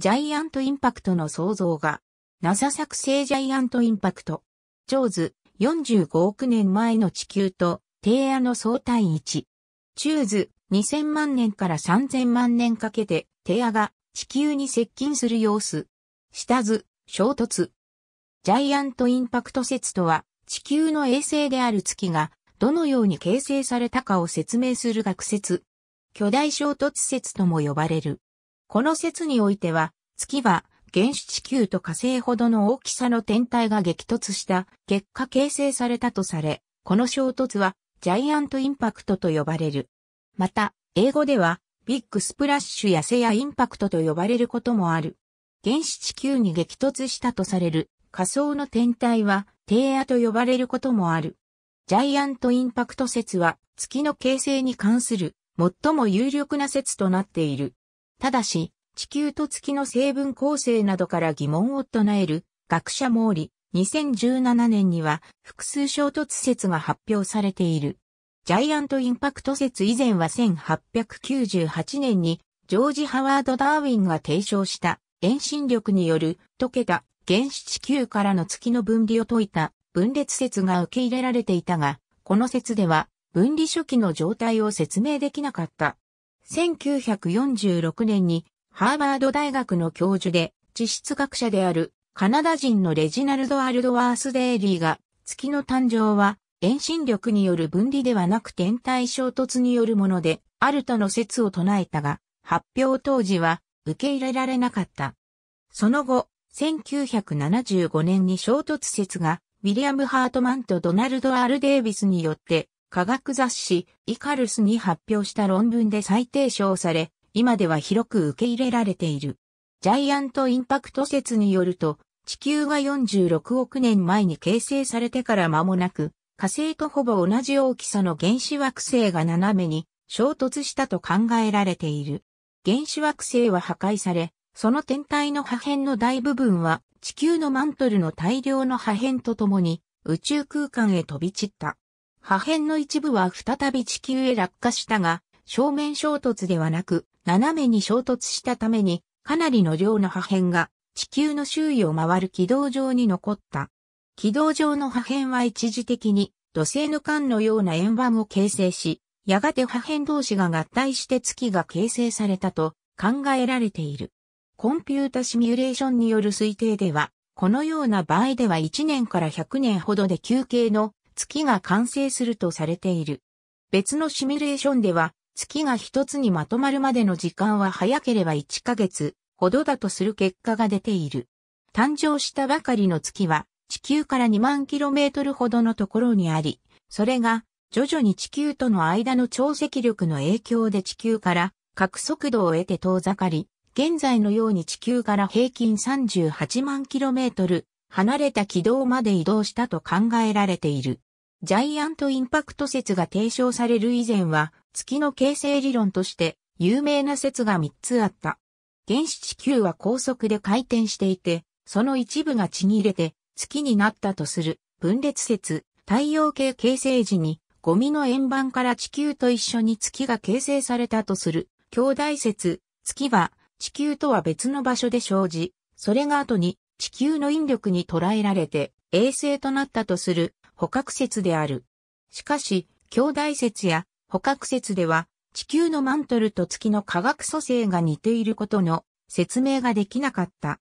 ジャイアントインパクトの創造が、NASA 作成ジャイアントインパクト、ジョーズ45億年前の地球と、低野の相対位置。チューズ2000万年から3000万年かけて、低野が地球に接近する様子。下図、衝突。ジャイアントインパクト説とは、地球の衛星である月が、どのように形成されたかを説明する学説。巨大衝突説とも呼ばれる。この説においては、月は原始地球と火星ほどの大きさの天体が激突した結果形成されたとされ、この衝突はジャイアントインパクトと呼ばれる。また、英語ではビッグスプラッシュやセアインパクトと呼ばれることもある。原始地球に激突したとされる仮想の天体は低野と呼ばれることもある。ジャイアントインパクト説は月の形成に関する最も有力な説となっている。ただし、地球と月の成分構成などから疑問を唱える学者もおり、2017年には複数衝突説が発表されている。ジャイアントインパクト説以前は1898年にジョージ・ハワード・ダーウィンが提唱した遠心力による溶けた原始地球からの月の分離を解いた分裂説が受け入れられていたが、この説では分離初期の状態を説明できなかった。1946年にハーバード大学の教授で地質学者であるカナダ人のレジナルド・アルドワース・デイリーが月の誕生は遠心力による分離ではなく天体衝突によるものであるとの説を唱えたが発表当時は受け入れられなかった。その後、1975年に衝突説がウィリアム・ハートマンとドナルド・アル・デイビスによって科学雑誌イカルスに発表した論文で再提唱され、今では広く受け入れられている。ジャイアントインパクト説によると、地球が46億年前に形成されてから間もなく、火星とほぼ同じ大きさの原子惑星が斜めに衝突したと考えられている。原子惑星は破壊され、その天体の破片の大部分は地球のマントルの大量の破片とともに宇宙空間へ飛び散った。破片の一部は再び地球へ落下したが、正面衝突ではなく、斜めに衝突したために、かなりの量の破片が地球の周囲を回る軌道上に残った。軌道上の破片は一時的に土星の間のような円盤を形成し、やがて破片同士が合体して月が形成されたと考えられている。コンピュータシミュレーションによる推定では、このような場合では1年から100年ほどで休憩の月が完成するとされている。別のシミュレーションでは、月が一つにまとまるまでの時間は早ければ1ヶ月ほどだとする結果が出ている。誕生したばかりの月は、地球から2万キロメートルほどのところにあり、それが徐々に地球との間の潮汐力の影響で地球から各速度を得て遠ざかり、現在のように地球から平均38万キロメートル離れた軌道まで移動したと考えられている。ジャイアントインパクト説が提唱される以前は、月の形成理論として有名な説が3つあった。原始地球は高速で回転していて、その一部がちぎれて月になったとする分裂説、太陽系形成時にゴミの円盤から地球と一緒に月が形成されたとする兄弟説、月は地球とは別の場所で生じ、それが後に地球の引力に捉えられて衛星となったとする捕獲説である。しかし、兄弟説や捕獲説では、地球のマントルと月の化学組成が似ていることの説明ができなかった。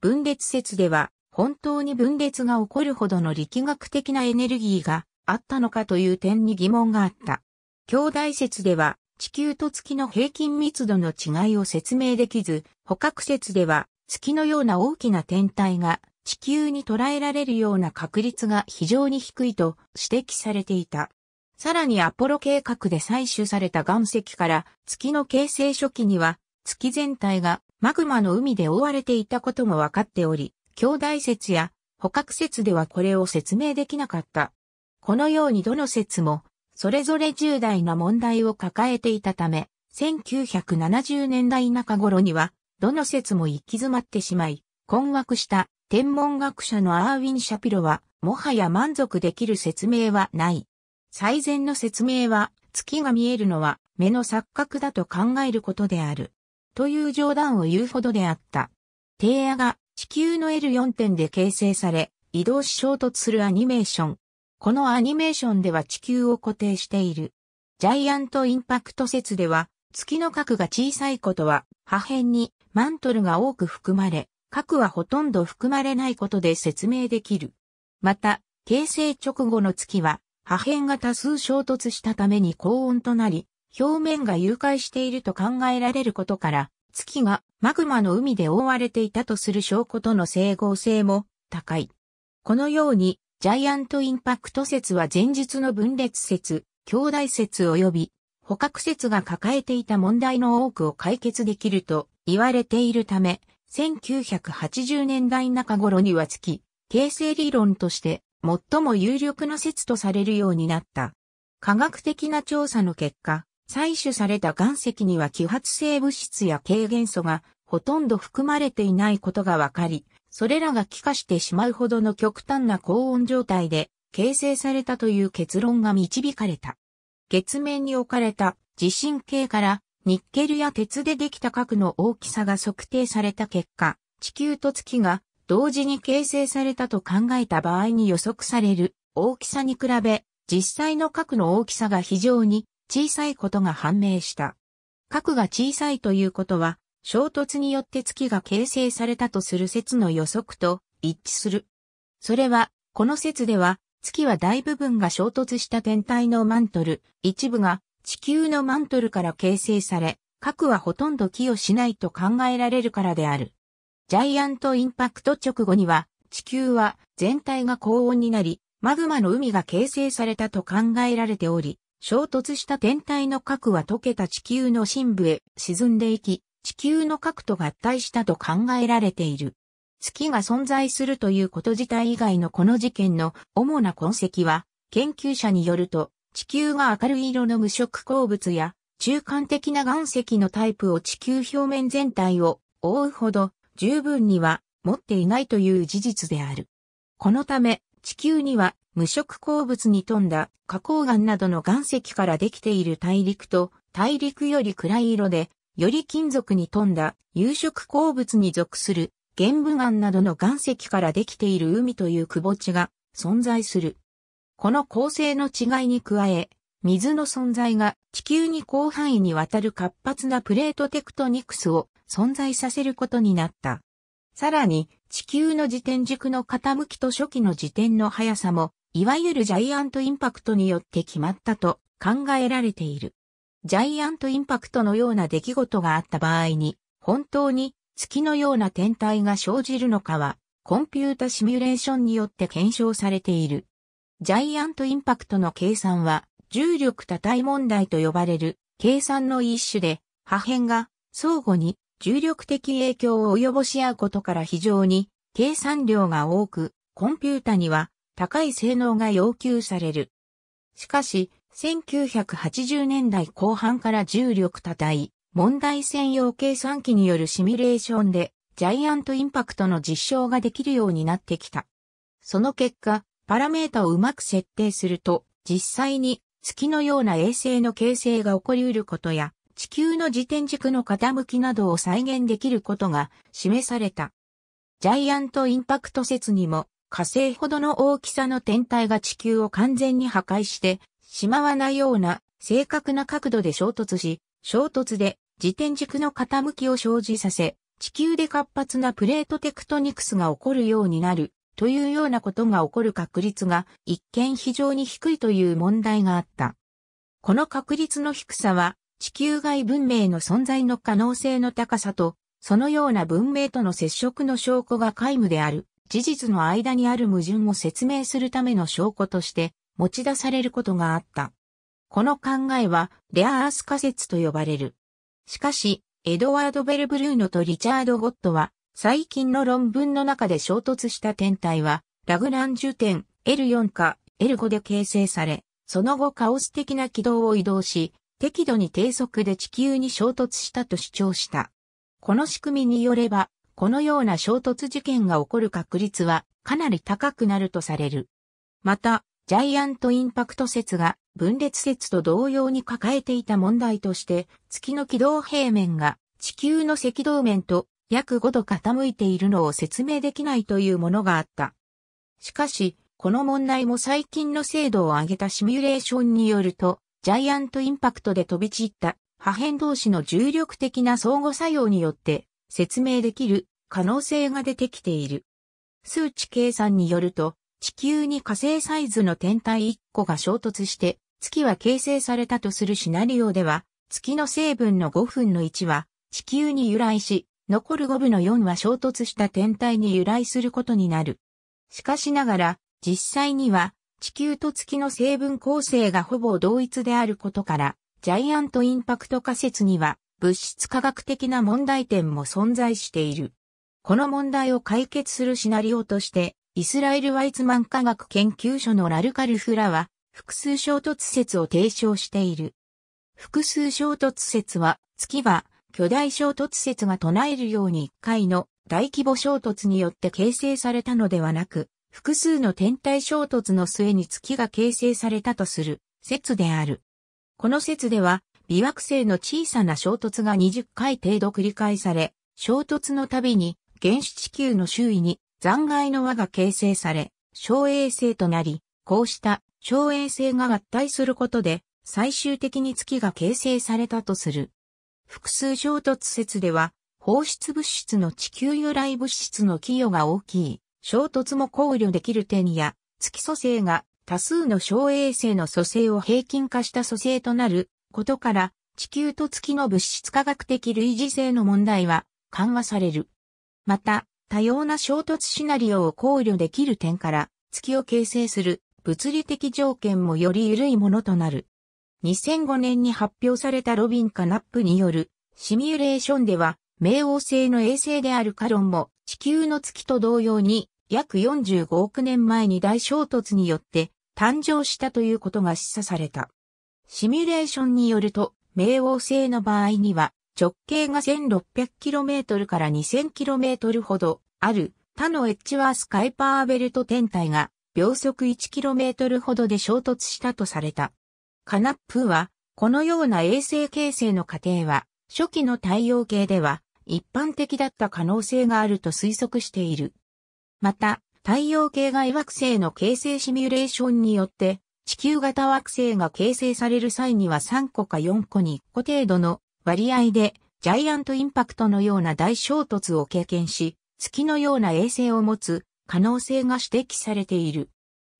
分裂説では、本当に分裂が起こるほどの力学的なエネルギーがあったのかという点に疑問があった。兄弟説では、地球と月の平均密度の違いを説明できず、捕獲説では、月のような大きな天体が地球に捉えられるような確率が非常に低いと指摘されていた。さらにアポロ計画で採取された岩石から月の形成初期には月全体がマグマの海で覆われていたことも分かっており、兄弟説や捕獲説ではこれを説明できなかった。このようにどの説もそれぞれ重大な問題を抱えていたため、1970年代中頃にはどの説も行き詰まってしまい、困惑した天文学者のアーウィン・シャピロは、もはや満足できる説明はない。最善の説明は、月が見えるのは目の錯覚だと考えることである。という冗談を言うほどであった。低イが地球の L4 点で形成され、移動し衝突するアニメーション。このアニメーションでは地球を固定している。ジャイアントインパクト説では、月の核が小さいことは、破片にマントルが多く含まれ、核はほとんど含まれないことで説明できる。また、形成直後の月は、破片が多数衝突したために高温となり、表面が融解していると考えられることから、月がマグマの海で覆われていたとする証拠との整合性も高い。このように、ジャイアントインパクト説は前述の分裂説、兄弟説及び、捕獲説が抱えていた問題の多くを解決できると言われているため、1980年代中頃にはつき、形成理論として最も有力な説とされるようになった。科学的な調査の結果、採取された岩石には揮発性物質や軽元素がほとんど含まれていないことがわかり、それらが気化してしまうほどの極端な高温状態で形成されたという結論が導かれた。月面に置かれた地震計からニッケルや鉄でできた核の大きさが測定された結果、地球と月が同時に形成されたと考えた場合に予測される大きさに比べ、実際の核の大きさが非常に小さいことが判明した。核が小さいということは、衝突によって月が形成されたとする説の予測と一致する。それは、この説では、月は大部分が衝突した天体のマントル、一部が地球のマントルから形成され、核はほとんど寄与しないと考えられるからである。ジャイアントインパクト直後には、地球は全体が高温になり、マグマの海が形成されたと考えられており、衝突した天体の核は溶けた地球の深部へ沈んでいき、地球の核と合体したと考えられている。月が存在するということ自体以外のこの事件の主な痕跡は、研究者によると、地球が明るい色の無色鉱物や中間的な岩石のタイプを地球表面全体を覆うほど十分には持っていないという事実である。このため地球には無色鉱物に富んだ花崗岩などの岩石からできている大陸と大陸より暗い色でより金属に富んだ有色鉱物に属する玄武岩などの岩石からできている海という窪地が存在する。この構成の違いに加え、水の存在が地球に広範囲にわたる活発なプレートテクトニクスを存在させることになった。さらに、地球の自転軸の傾きと初期の自転の速さも、いわゆるジャイアントインパクトによって決まったと考えられている。ジャイアントインパクトのような出来事があった場合に、本当に月のような天体が生じるのかは、コンピュータシミュレーションによって検証されている。ジャイアントインパクトの計算は、重力多体問題と呼ばれる計算の一種で、破片が相互に重力的影響を及ぼし合うことから非常に計算量が多く、コンピュータには高い性能が要求される。しかし、1980年代後半から重力多体、問題専用計算機によるシミュレーションで、ジャイアントインパクトの実証ができるようになってきた。その結果、パラメータをうまく設定すると、実際に月のような衛星の形成が起こり得ることや、地球の自転軸の傾きなどを再現できることが示された。ジャイアントインパクト説にも、火星ほどの大きさの天体が地球を完全に破壊してしまわないような正確な角度で衝突し、衝突で自転軸の傾きを生じさせ、地球で活発なプレートテクトニクスが起こるようになるというようなことが起こる確率が一見非常に低いという問題があった。この確率の低さは地球外文明の存在の可能性の高さと、そのような文明との接触の証拠が皆無である、事実の間にある矛盾を説明するための証拠として持ち出されることがあった。この考えは、レアアース仮説と呼ばれる。しかし、エドワード・ベルブルーノとリチャード・ゴットは、最近の論文の中で衝突した天体は、ラグランジュ点 L4 か L5 で形成され、その後カオス的な軌道を移動し、適度に低速で地球に衝突したと主張した。この仕組みによれば、このような衝突事件が起こる確率はかなり高くなるとされる。また、ジャイアントインパクト説が分裂説と同様に抱えていた問題として、月の軌道平面が地球の赤道面と約5度傾いているのを説明できないというものがあった。しかし、この問題も最近の精度を上げたシミュレーションによると、ジャイアントインパクトで飛び散った破片同士の重力的な相互作用によって説明できる可能性が出てきている。数値計算によると、地球に火星サイズの天体1個が衝突して、月は形成されたとするシナリオでは、月の成分の5分の1は地球に由来し、残る5部の4は衝突した天体に由来することになる。しかしながら、実際には、地球と月の成分構成がほぼ同一であることから、ジャイアントインパクト仮説には、物質科学的な問題点も存在している。この問題を解決するシナリオとして、イスラエル・ワイツマン科学研究所のラルカルフラは、複数衝突説を提唱している。複数衝突説は、月は巨大衝突説が唱えるように一回の大規模衝突によって形成されたのではなく、複数の天体衝突の末に月が形成されたとする説である。この説では、微惑星の小さな衝突が20回程度繰り返され、衝突のたびに原始地球の周囲に残骸の輪が形成され、小衛星となり、こうした小衛星が合体することで最終的に月が形成されたとする複数衝突説では、放出物質の地球由来物質の寄与が大きい、衝突も考慮できる点や、月組成が多数の小衛星の組成を平均化した組成となることから、地球と月の物質科学的類似性の問題は緩和される。また、多様な衝突シナリオを考慮できる点から、月を形成する物理的条件もより緩いものとなる。2005年に発表されたロビン・カナップによるシミュレーションでは、冥王星の衛星であるカロンも地球の月と同様に約45億年前に大衝突によって誕生したということが示唆された。シミュレーションによると、冥王星の場合には直径が 1600km から 2000km ほどある他のエッジワースカイパーベルト天体が秒速 1km ほどで衝突したとされた。カナップは、このような衛星形成の過程は、初期の太陽系では一般的だった可能性があると推測している。また、太陽系外惑星の形成シミュレーションによって、地球型惑星が形成される際には3個か4個に1個程度の割合で、ジャイアントインパクトのような大衝突を経験し、月のような衛星を持つ可能性が指摘されている。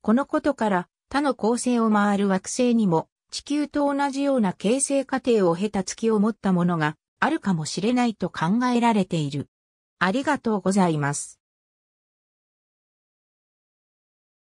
このことから他の恒星を回る惑星にも地球と同じような形成過程を経た月を持ったものがあるかもしれないと考えられている。ありがとうございます。